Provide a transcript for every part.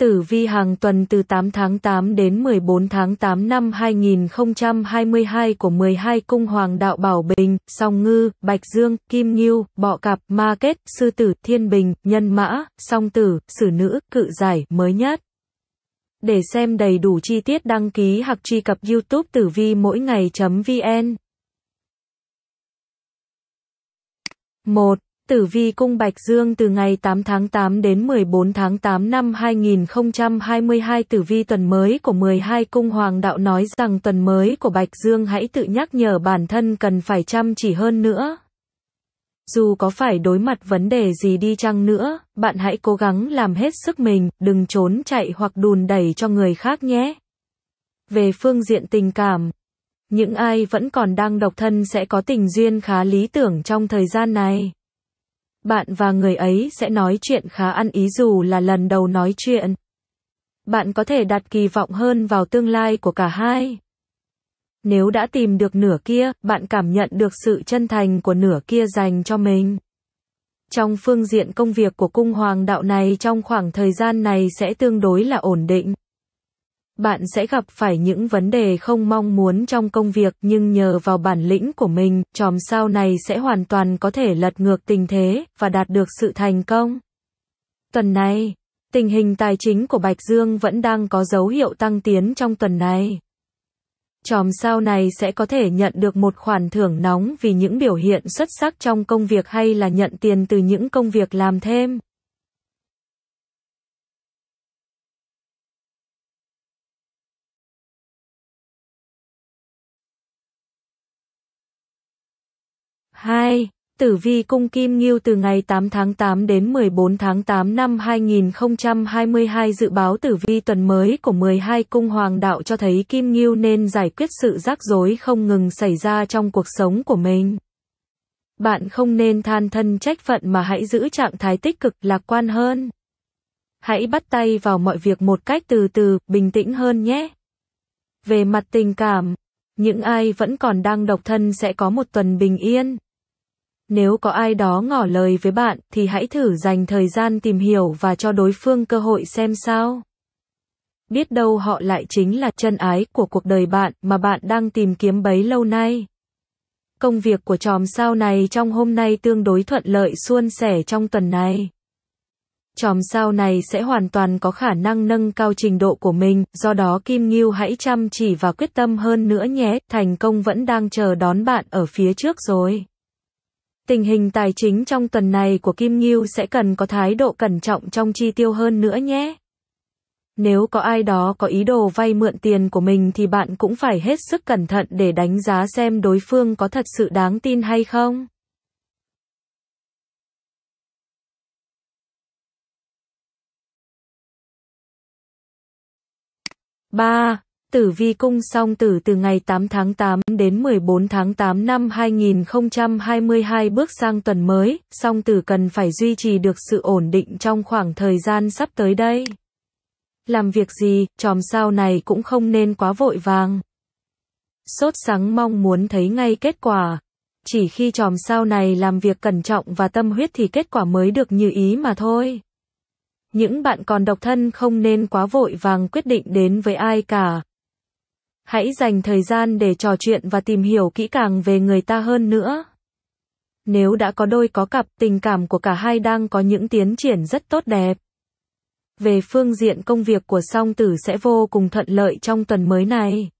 Tử vi hàng tuần từ 8 tháng 8 đến 14 tháng 8 năm 2022 của 12 cung hoàng đạo Bảo Bình, Song Ngư, Bạch Dương, Kim Ngưu, Bọ Cạp, Ma Kết, Sư Tử, Thiên Bình, Nhân Mã, Song Tử, Sử Nữ, Cự Giải, Mới Nhất. Để xem đầy đủ chi tiết đăng ký hoặc truy cập youtube tử vi mỗi ngày.vn 1. Tử vi cung Bạch Dương từ ngày 8 tháng 8 đến 14 tháng 8 năm 2022 tử vi tuần mới của 12 cung hoàng đạo nói rằng tuần mới của Bạch Dương hãy tự nhắc nhở bản thân cần phải chăm chỉ hơn nữa. Dù có phải đối mặt vấn đề gì đi chăng nữa, bạn hãy cố gắng làm hết sức mình, đừng trốn chạy hoặc đùn đẩy cho người khác nhé. Về phương diện tình cảm, những ai vẫn còn đang độc thân sẽ có tình duyên khá lý tưởng trong thời gian này. Bạn và người ấy sẽ nói chuyện khá ăn ý dù là lần đầu nói chuyện. Bạn có thể đặt kỳ vọng hơn vào tương lai của cả hai. Nếu đã tìm được nửa kia, bạn cảm nhận được sự chân thành của nửa kia dành cho mình. Trong phương diện công việc của cung hoàng đạo này trong khoảng thời gian này sẽ tương đối là ổn định. Bạn sẽ gặp phải những vấn đề không mong muốn trong công việc nhưng nhờ vào bản lĩnh của mình, chòm sao này sẽ hoàn toàn có thể lật ngược tình thế và đạt được sự thành công. Tuần này, tình hình tài chính của Bạch Dương vẫn đang có dấu hiệu tăng tiến trong tuần này. Chòm sao này sẽ có thể nhận được một khoản thưởng nóng vì những biểu hiện xuất sắc trong công việc hay là nhận tiền từ những công việc làm thêm. 2. Tử vi cung Kim Ngưu từ ngày 8 tháng 8 đến 14 tháng 8 năm 2022 dự báo tử vi tuần mới của 12 cung hoàng đạo cho thấy Kim Ngưu nên giải quyết sự rắc rối không ngừng xảy ra trong cuộc sống của mình. Bạn không nên than thân trách phận mà hãy giữ trạng thái tích cực, lạc quan hơn. Hãy bắt tay vào mọi việc một cách từ từ, bình tĩnh hơn nhé. Về mặt tình cảm, những ai vẫn còn đang độc thân sẽ có một tuần bình yên nếu có ai đó ngỏ lời với bạn thì hãy thử dành thời gian tìm hiểu và cho đối phương cơ hội xem sao. Biết đâu họ lại chính là chân ái của cuộc đời bạn mà bạn đang tìm kiếm bấy lâu nay. Công việc của chòm sao này trong hôm nay tương đối thuận lợi suôn sẻ trong tuần này. Chòm sao này sẽ hoàn toàn có khả năng nâng cao trình độ của mình, do đó Kim Ngưu hãy chăm chỉ và quyết tâm hơn nữa nhé, thành công vẫn đang chờ đón bạn ở phía trước rồi. Tình hình tài chính trong tuần này của Kim Ngưu sẽ cần có thái độ cẩn trọng trong chi tiêu hơn nữa nhé. Nếu có ai đó có ý đồ vay mượn tiền của mình thì bạn cũng phải hết sức cẩn thận để đánh giá xem đối phương có thật sự đáng tin hay không. ba Tử Vi Cung song tử từ ngày 8 tháng 8 đến 14 tháng 8 năm 2022 bước sang tuần mới, song tử cần phải duy trì được sự ổn định trong khoảng thời gian sắp tới đây. Làm việc gì, chòm sao này cũng không nên quá vội vàng. Sốt sắng mong muốn thấy ngay kết quả. Chỉ khi chòm sao này làm việc cẩn trọng và tâm huyết thì kết quả mới được như ý mà thôi. Những bạn còn độc thân không nên quá vội vàng quyết định đến với ai cả Hãy dành thời gian để trò chuyện và tìm hiểu kỹ càng về người ta hơn nữa. Nếu đã có đôi có cặp, tình cảm của cả hai đang có những tiến triển rất tốt đẹp. Về phương diện công việc của song tử sẽ vô cùng thuận lợi trong tuần mới này.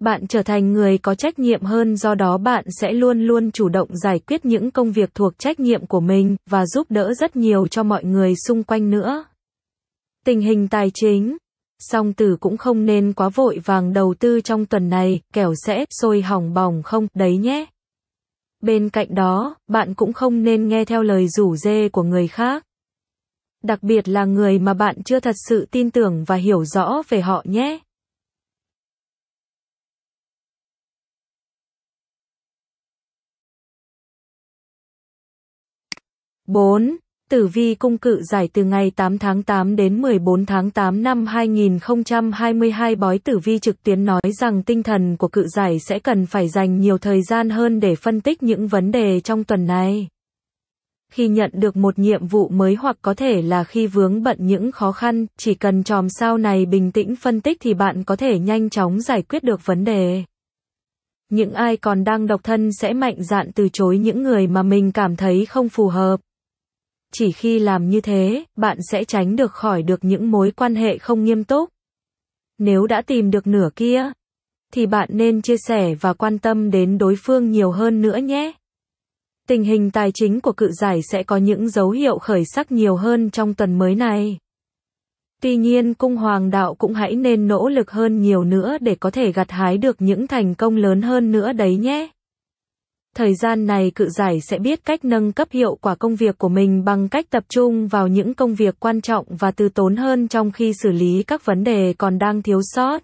Bạn trở thành người có trách nhiệm hơn do đó bạn sẽ luôn luôn chủ động giải quyết những công việc thuộc trách nhiệm của mình và giúp đỡ rất nhiều cho mọi người xung quanh nữa. Tình hình tài chính song tử cũng không nên quá vội vàng đầu tư trong tuần này, kẻo sẽ sôi hỏng bỏng không, đấy nhé. Bên cạnh đó, bạn cũng không nên nghe theo lời rủ dê của người khác. Đặc biệt là người mà bạn chưa thật sự tin tưởng và hiểu rõ về họ nhé. bốn Tử Vi Cung cự giải từ ngày 8 tháng 8 đến 14 tháng 8 năm 2022 bói tử vi trực tuyến nói rằng tinh thần của cự giải sẽ cần phải dành nhiều thời gian hơn để phân tích những vấn đề trong tuần này. Khi nhận được một nhiệm vụ mới hoặc có thể là khi vướng bận những khó khăn, chỉ cần chòm sao này bình tĩnh phân tích thì bạn có thể nhanh chóng giải quyết được vấn đề những ai còn đang độc thân sẽ mạnh dạn từ chối những người mà mình cảm thấy không phù hợp chỉ khi làm như thế, bạn sẽ tránh được khỏi được những mối quan hệ không nghiêm túc. Nếu đã tìm được nửa kia, thì bạn nên chia sẻ và quan tâm đến đối phương nhiều hơn nữa nhé. Tình hình tài chính của cự giải sẽ có những dấu hiệu khởi sắc nhiều hơn trong tuần mới này. Tuy nhiên cung hoàng đạo cũng hãy nên nỗ lực hơn nhiều nữa để có thể gặt hái được những thành công lớn hơn nữa đấy nhé. Thời gian này cự giải sẽ biết cách nâng cấp hiệu quả công việc của mình bằng cách tập trung vào những công việc quan trọng và từ tốn hơn trong khi xử lý các vấn đề còn đang thiếu sót.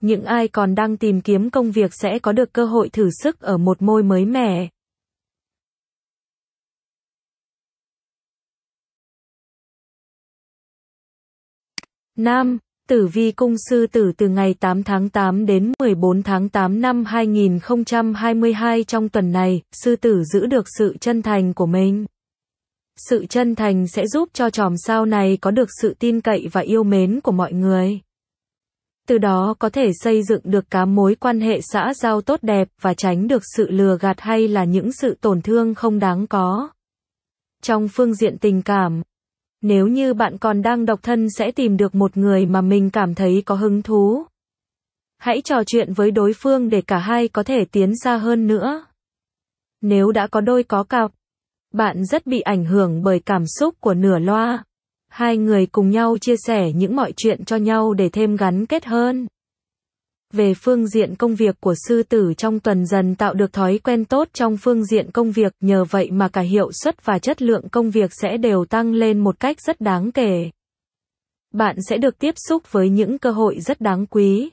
Những ai còn đang tìm kiếm công việc sẽ có được cơ hội thử sức ở một môi mới mẻ. Nam Tử vi cung sư tử từ ngày 8 tháng 8 đến 14 tháng 8 năm 2022 trong tuần này, sư tử giữ được sự chân thành của mình. Sự chân thành sẽ giúp cho chòm sao này có được sự tin cậy và yêu mến của mọi người. Từ đó có thể xây dựng được cá mối quan hệ xã giao tốt đẹp và tránh được sự lừa gạt hay là những sự tổn thương không đáng có. Trong phương diện tình cảm, nếu như bạn còn đang độc thân sẽ tìm được một người mà mình cảm thấy có hứng thú. Hãy trò chuyện với đối phương để cả hai có thể tiến xa hơn nữa. Nếu đã có đôi có cặp, bạn rất bị ảnh hưởng bởi cảm xúc của nửa loa. Hai người cùng nhau chia sẻ những mọi chuyện cho nhau để thêm gắn kết hơn về phương diện công việc của sư tử trong tuần dần tạo được thói quen tốt trong phương diện công việc, nhờ vậy mà cả hiệu suất và chất lượng công việc sẽ đều tăng lên một cách rất đáng kể. Bạn sẽ được tiếp xúc với những cơ hội rất đáng quý.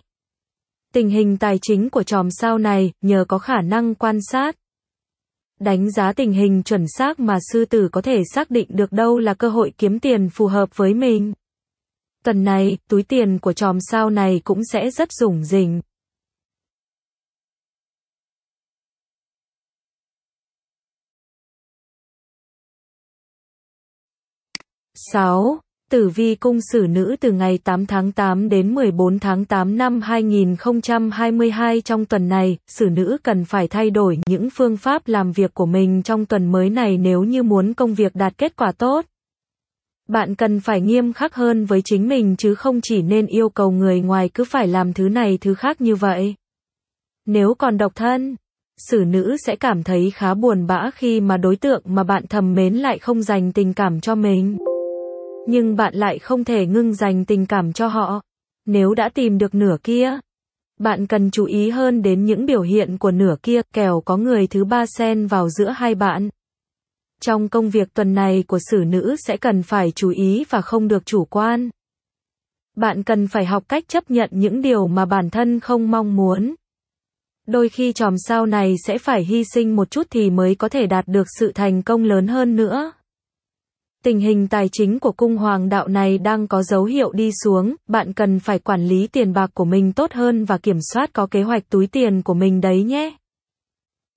Tình hình tài chính của chòm sao này, nhờ có khả năng quan sát, đánh giá tình hình chuẩn xác mà sư tử có thể xác định được đâu là cơ hội kiếm tiền phù hợp với mình. Tuần này, túi tiền của tròm sao này cũng sẽ rất rủng rỉnh. Sáu Tử vi cung xử nữ từ ngày 8 tháng 8 đến 14 tháng 8 năm 2022 trong tuần này, xử nữ cần phải thay đổi những phương pháp làm việc của mình trong tuần mới này nếu như muốn công việc đạt kết quả tốt. Bạn cần phải nghiêm khắc hơn với chính mình chứ không chỉ nên yêu cầu người ngoài cứ phải làm thứ này thứ khác như vậy. Nếu còn độc thân, xử nữ sẽ cảm thấy khá buồn bã khi mà đối tượng mà bạn thầm mến lại không dành tình cảm cho mình. Nhưng bạn lại không thể ngưng dành tình cảm cho họ. Nếu đã tìm được nửa kia, bạn cần chú ý hơn đến những biểu hiện của nửa kia, kẻo có người thứ ba xen vào giữa hai bạn. Trong công việc tuần này của xử nữ sẽ cần phải chú ý và không được chủ quan. Bạn cần phải học cách chấp nhận những điều mà bản thân không mong muốn. Đôi khi chòm sao này sẽ phải hy sinh một chút thì mới có thể đạt được sự thành công lớn hơn nữa. Tình hình tài chính của cung hoàng đạo này đang có dấu hiệu đi xuống, bạn cần phải quản lý tiền bạc của mình tốt hơn và kiểm soát có kế hoạch túi tiền của mình đấy nhé.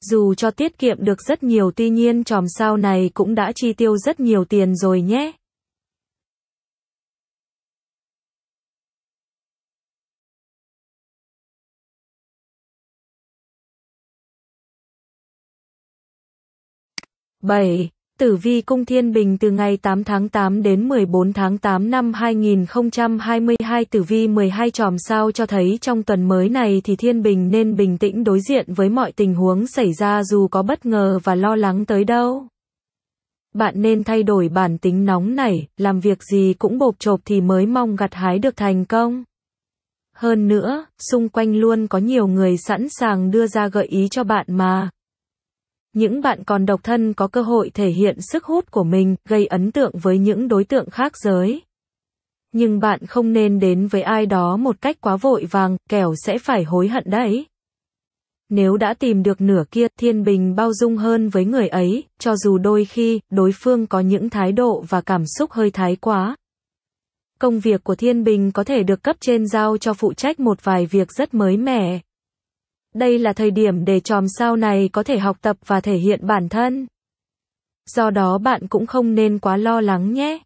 Dù cho tiết kiệm được rất nhiều tuy nhiên chòm sao này cũng đã chi tiêu rất nhiều tiền rồi nhé. Bảy Tử vi cung Thiên Bình từ ngày 8 tháng 8 đến 14 tháng 8 năm 2022 tử vi 12 tròm sao cho thấy trong tuần mới này thì Thiên Bình nên bình tĩnh đối diện với mọi tình huống xảy ra dù có bất ngờ và lo lắng tới đâu. Bạn nên thay đổi bản tính nóng nảy, làm việc gì cũng bộp chộp thì mới mong gặt hái được thành công. Hơn nữa, xung quanh luôn có nhiều người sẵn sàng đưa ra gợi ý cho bạn mà những bạn còn độc thân có cơ hội thể hiện sức hút của mình, gây ấn tượng với những đối tượng khác giới. Nhưng bạn không nên đến với ai đó một cách quá vội vàng, kẻo sẽ phải hối hận đấy. Nếu đã tìm được nửa kia, thiên bình bao dung hơn với người ấy, cho dù đôi khi, đối phương có những thái độ và cảm xúc hơi thái quá. Công việc của thiên bình có thể được cấp trên giao cho phụ trách một vài việc rất mới mẻ, đây là thời điểm để chòm sao này có thể học tập và thể hiện bản thân. Do đó bạn cũng không nên quá lo lắng nhé.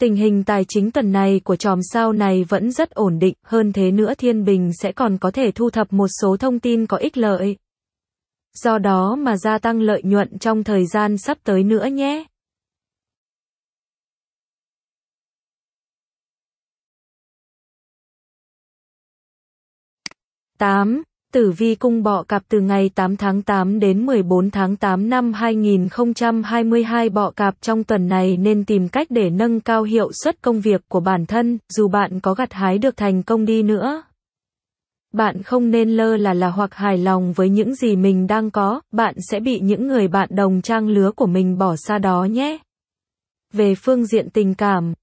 Tình hình tài chính tuần này của chòm sao này vẫn rất ổn định, hơn thế nữa Thiên Bình sẽ còn có thể thu thập một số thông tin có ích lợi. Do đó mà gia tăng lợi nhuận trong thời gian sắp tới nữa nhé. Tám tử vi cung bọ cạp từ ngày 8 tháng 8 đến 14 tháng 8 năm 2022 bọ cạp trong tuần này nên tìm cách để nâng cao hiệu suất công việc của bản thân, dù bạn có gặt hái được thành công đi nữa. Bạn không nên lơ là là hoặc hài lòng với những gì mình đang có, bạn sẽ bị những người bạn đồng trang lứa của mình bỏ xa đó nhé. Về phương diện tình cảm,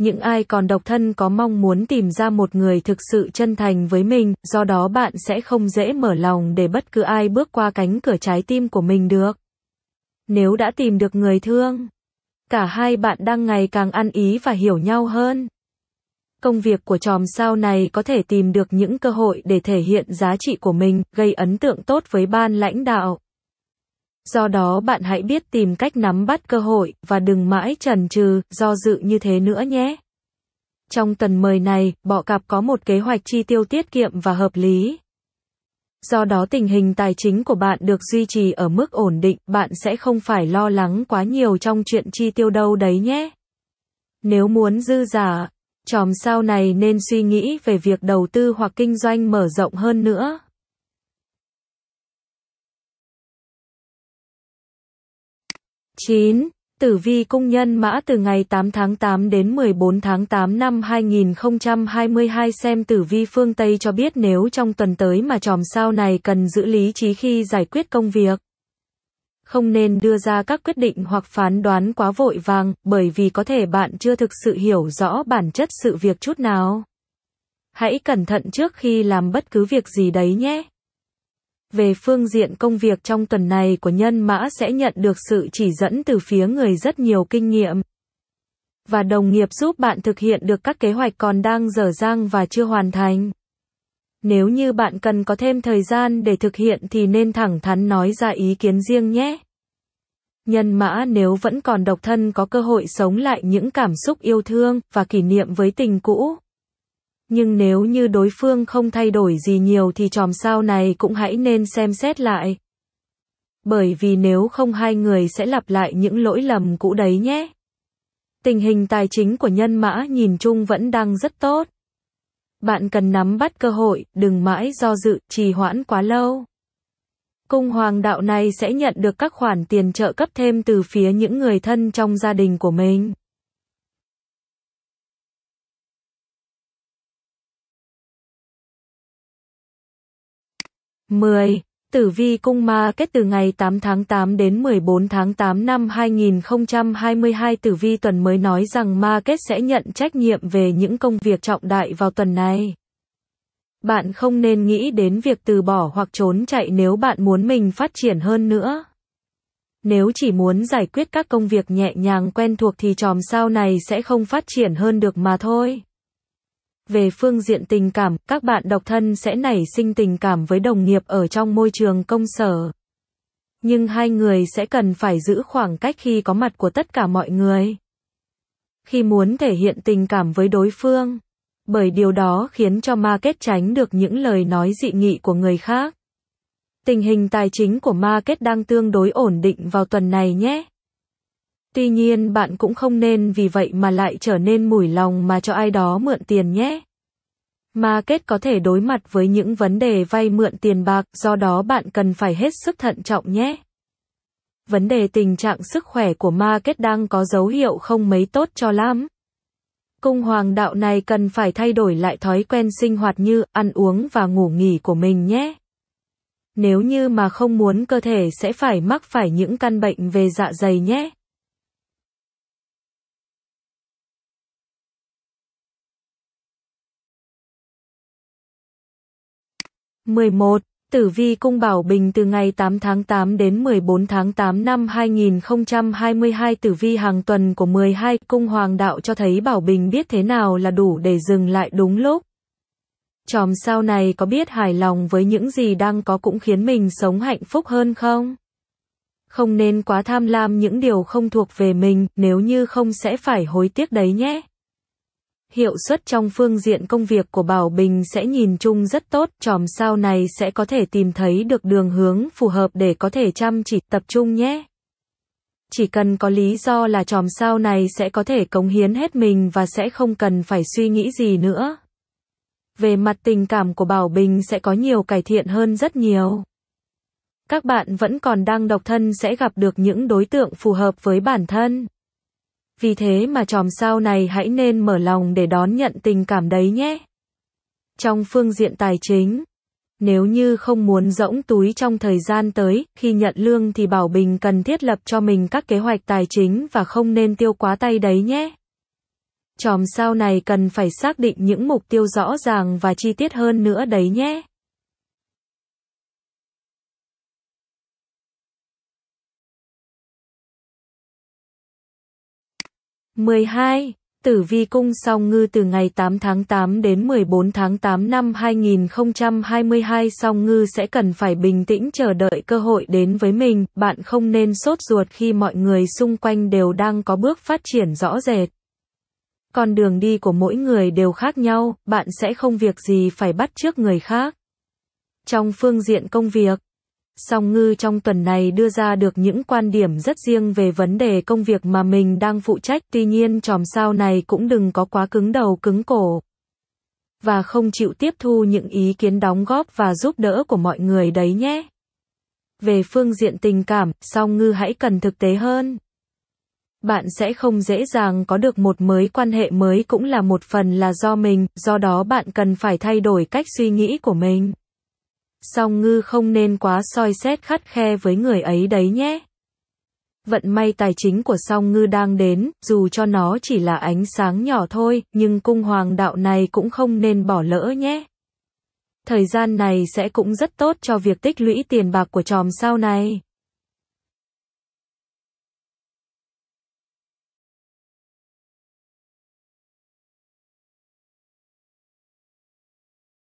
những ai còn độc thân có mong muốn tìm ra một người thực sự chân thành với mình, do đó bạn sẽ không dễ mở lòng để bất cứ ai bước qua cánh cửa trái tim của mình được. Nếu đã tìm được người thương, cả hai bạn đang ngày càng ăn ý và hiểu nhau hơn. Công việc của chòm sao này có thể tìm được những cơ hội để thể hiện giá trị của mình, gây ấn tượng tốt với ban lãnh đạo. Do đó bạn hãy biết tìm cách nắm bắt cơ hội và đừng mãi chần chừ, do dự như thế nữa nhé. Trong tuần mời này, bọ cạp có một kế hoạch chi tiêu tiết kiệm và hợp lý. Do đó tình hình tài chính của bạn được duy trì ở mức ổn định, bạn sẽ không phải lo lắng quá nhiều trong chuyện chi tiêu đâu đấy nhé. Nếu muốn dư giả, chòm sao này nên suy nghĩ về việc đầu tư hoặc kinh doanh mở rộng hơn nữa. 9. Tử vi cung nhân mã từ ngày 8 tháng 8 đến 14 tháng 8 năm 2022 xem tử vi phương Tây cho biết nếu trong tuần tới mà tròm sao này cần giữ lý trí khi giải quyết công việc. Không nên đưa ra các quyết định hoặc phán đoán quá vội vàng, bởi vì có thể bạn chưa thực sự hiểu rõ bản chất sự việc chút nào. Hãy cẩn thận trước khi làm bất cứ việc gì đấy nhé. Về phương diện công việc trong tuần này của nhân mã sẽ nhận được sự chỉ dẫn từ phía người rất nhiều kinh nghiệm và đồng nghiệp giúp bạn thực hiện được các kế hoạch còn đang dở dang và chưa hoàn thành. Nếu như bạn cần có thêm thời gian để thực hiện thì nên thẳng thắn nói ra ý kiến riêng nhé. Nhân mã nếu vẫn còn độc thân có cơ hội sống lại những cảm xúc yêu thương và kỷ niệm với tình cũ nhưng nếu như đối phương không thay đổi gì nhiều thì chòm sao này cũng hãy nên xem xét lại. Bởi vì nếu không hai người sẽ lặp lại những lỗi lầm cũ đấy nhé. Tình hình tài chính của nhân mã nhìn chung vẫn đang rất tốt. Bạn cần nắm bắt cơ hội, đừng mãi do dự, trì hoãn quá lâu. Cung hoàng đạo này sẽ nhận được các khoản tiền trợ cấp thêm từ phía những người thân trong gia đình của mình. 10. Tử vi cung ma kết từ ngày 8 tháng 8 đến 14 tháng 8 năm 2022 Tử vi tuần mới nói rằng ma kết sẽ nhận trách nhiệm về những công việc trọng đại vào tuần này. Bạn không nên nghĩ đến việc từ bỏ hoặc trốn chạy nếu bạn muốn mình phát triển hơn nữa. Nếu chỉ muốn giải quyết các công việc nhẹ nhàng quen thuộc thì chòm sao này sẽ không phát triển hơn được mà thôi. Về phương diện tình cảm, các bạn độc thân sẽ nảy sinh tình cảm với đồng nghiệp ở trong môi trường công sở. Nhưng hai người sẽ cần phải giữ khoảng cách khi có mặt của tất cả mọi người. Khi muốn thể hiện tình cảm với đối phương, bởi điều đó khiến cho ma kết tránh được những lời nói dị nghị của người khác. Tình hình tài chính của ma kết đang tương đối ổn định vào tuần này nhé. Tuy nhiên bạn cũng không nên vì vậy mà lại trở nên mủi lòng mà cho ai đó mượn tiền nhé. Market có thể đối mặt với những vấn đề vay mượn tiền bạc, do đó bạn cần phải hết sức thận trọng nhé. Vấn đề tình trạng sức khỏe của Market đang có dấu hiệu không mấy tốt cho lắm. Cung hoàng đạo này cần phải thay đổi lại thói quen sinh hoạt như ăn uống và ngủ nghỉ của mình nhé. Nếu như mà không muốn cơ thể sẽ phải mắc phải những căn bệnh về dạ dày nhé. 11. Tử vi cung Bảo Bình từ ngày 8 tháng 8 đến 14 tháng 8 năm 2022 tử vi hàng tuần của 12 cung hoàng đạo cho thấy Bảo Bình biết thế nào là đủ để dừng lại đúng lúc. Chòm sao này có biết hài lòng với những gì đang có cũng khiến mình sống hạnh phúc hơn không? Không nên quá tham lam những điều không thuộc về mình, nếu như không sẽ phải hối tiếc đấy nhé hiệu suất trong phương diện công việc của Bảo Bình sẽ nhìn chung rất tốt, tròm sao này sẽ có thể tìm thấy được đường hướng phù hợp để có thể chăm chỉ tập trung nhé. Chỉ cần có lý do là tròm sao này sẽ có thể cống hiến hết mình và sẽ không cần phải suy nghĩ gì nữa. Về mặt tình cảm của Bảo Bình sẽ có nhiều cải thiện hơn rất nhiều. Các bạn vẫn còn đang độc thân sẽ gặp được những đối tượng phù hợp với bản thân vì thế mà chòm sao này hãy nên mở lòng để đón nhận tình cảm đấy nhé. Trong phương diện tài chính, nếu như không muốn rỗng túi trong thời gian tới, khi nhận lương thì Bảo Bình cần thiết lập cho mình các kế hoạch tài chính và không nên tiêu quá tay đấy nhé. Chòm sao này cần phải xác định những mục tiêu rõ ràng và chi tiết hơn nữa đấy nhé. 12. Tử Vi Cung song ngư từ ngày 8 tháng 8 đến 14 tháng 8 năm 2022 song ngư sẽ cần phải bình tĩnh chờ đợi cơ hội đến với mình, bạn không nên sốt ruột khi mọi người xung quanh đều đang có bước phát triển rõ rệt. Con đường đi của mỗi người đều khác nhau, bạn sẽ không việc gì phải bắt trước người khác. Trong phương diện công việc, song ngư trong tuần này đưa ra được những quan điểm rất riêng về vấn đề công việc mà mình đang phụ trách, tuy nhiên chòm sao này cũng đừng có quá cứng đầu cứng cổ và không chịu tiếp thu những ý kiến đóng góp và giúp đỡ của mọi người đấy nhé. Về phương diện tình cảm, song ngư hãy cần thực tế hơn. Bạn sẽ không dễ dàng có được một mối quan hệ mới cũng là một phần là do mình, do đó bạn cần phải thay đổi cách suy nghĩ của mình song ngư không nên quá soi xét khắt khe với người ấy đấy nhé. Vận may tài chính của song ngư đang đến, dù cho nó chỉ là ánh sáng nhỏ thôi, nhưng cung hoàng đạo này cũng không nên bỏ lỡ nhé. Thời gian này sẽ cũng rất tốt cho việc tích lũy tiền bạc của chòm sau này.